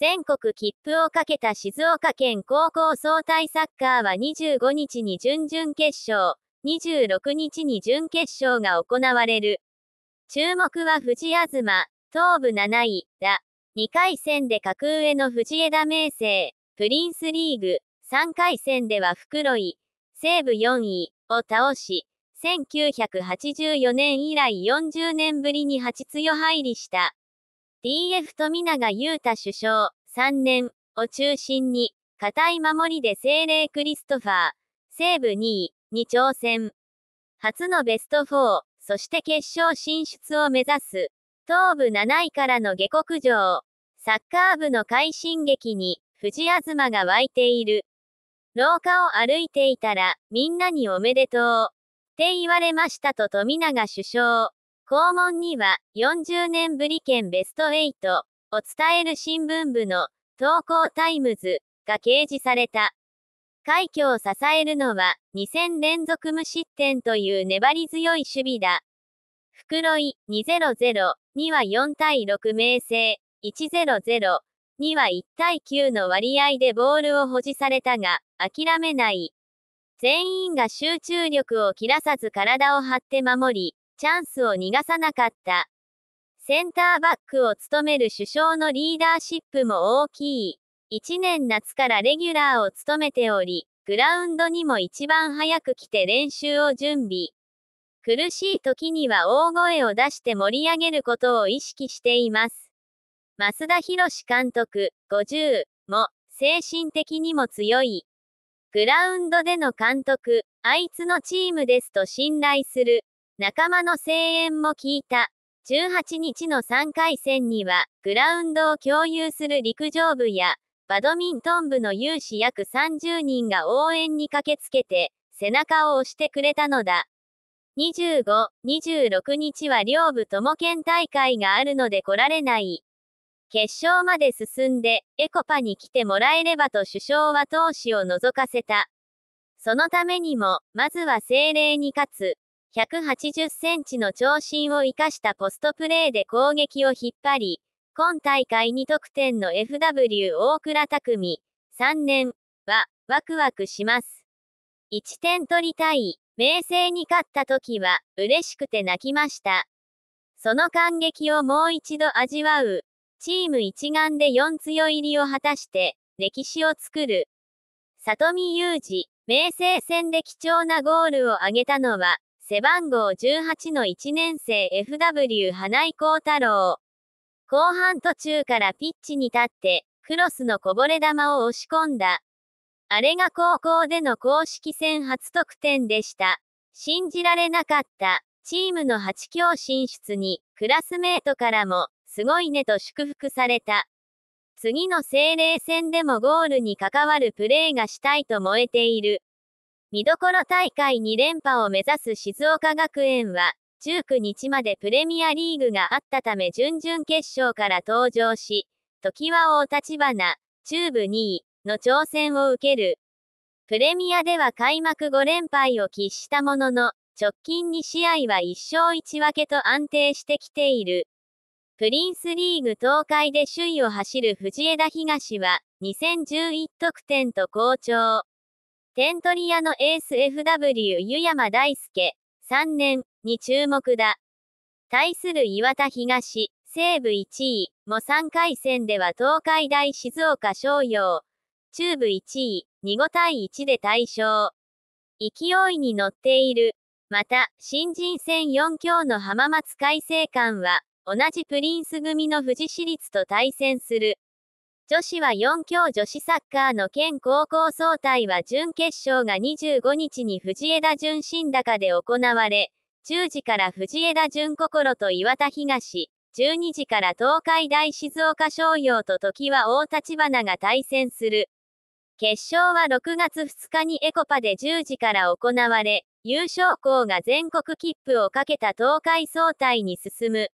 全国切符をかけた静岡県高校総体サッカーは25日に準々決勝、26日に準決勝が行われる。注目は藤あずま、東部7位だ。2回戦で格上の藤枝明星、プリンスリーグ、3回戦では袋井、西部4位を倒し、1984年以来40年ぶりに8強入りした。DF 富永裕太首相、3年を中心に、固い守りで精霊クリストファー、西部2位に挑戦。初のベスト4、そして決勝進出を目指す。東部7位からの下克上。サッカー部の快進撃に、藤あずまが湧いている。廊下を歩いていたら、みんなにおめでとう。って言われましたと富永首相。校門には、40年ぶり県ベスト8を伝える新聞部の投稿タイムズが掲示された。快挙を支えるのは、2 0 0 0連続無失点という粘り強い守備だ。袋井200、には4対6名声、100、には1対9の割合でボールを保持されたが、諦めない。全員が集中力を切らさず体を張って守り、チャンスを逃がさなかった。センターバックを務める首相のリーダーシップも大きい。1年夏からレギュラーを務めており、グラウンドにも一番早く来て練習を準備。苦しい時には大声を出して盛り上げることを意識しています。増田博監督、50も、精神的にも強い。グラウンドでの監督、あいつのチームですと信頼する。仲間の声援も聞いた。18日の3回戦には、グラウンドを共有する陸上部や、バドミントン部の有志約30人が応援に駆けつけて、背中を押してくれたのだ。25、26日は両部とも県大会があるので来られない。決勝まで進んで、エコパに来てもらえればと首相は投志を覗かせた。そのためにも、まずは精霊に勝つ、180センチの長身を生かしたポストプレーで攻撃を引っ張り、今大会2得点の FW 大倉拓海、3年は、ワクワクします。1点取りたい、明声に勝った時は、嬉しくて泣きました。その感激をもう一度味わう、チーム一丸で4強入りを果たして、歴史を作る。里見雄二、明声戦で貴重なゴールを挙げたのは、背番号18の1年生 FW 花井幸太郎。後半途中からピッチに立って、クロスのこぼれ球を押し込んだ。あれが高校での公式戦初得点でした。信じられなかった。チームの8強進出に、クラスメートからも、すごいねと祝福された。次の精霊戦でもゴールに関わるプレーがしたいと燃えている。見どころ大会2連覇を目指す静岡学園は、19日までプレミアリーグがあったため準々決勝から登場し、時は大立花、中部2位の挑戦を受ける。プレミアでは開幕5連敗を喫したものの、直近2試合は1勝1分けと安定してきている。プリンスリーグ東海で首位を走る藤枝東は、2011得点と好調。ン取リ屋のエース FW 湯山大輔、3年に注目だ。対する岩田東、西部1位、も3回戦では東海大静岡商用、中部1位、2 5対1で大勝。勢いに乗っている。また、新人戦4強の浜松開誠館は、同じプリンス組の富士市立と対戦する。女子は4強女子サッカーの県高校総体は準決勝が25日に藤枝順新高で行われ、10時から藤枝順心と岩田東、12時から東海大静岡商業と時は大立花が対戦する。決勝は6月2日にエコパで10時から行われ、優勝校が全国切符をかけた東海総体に進む。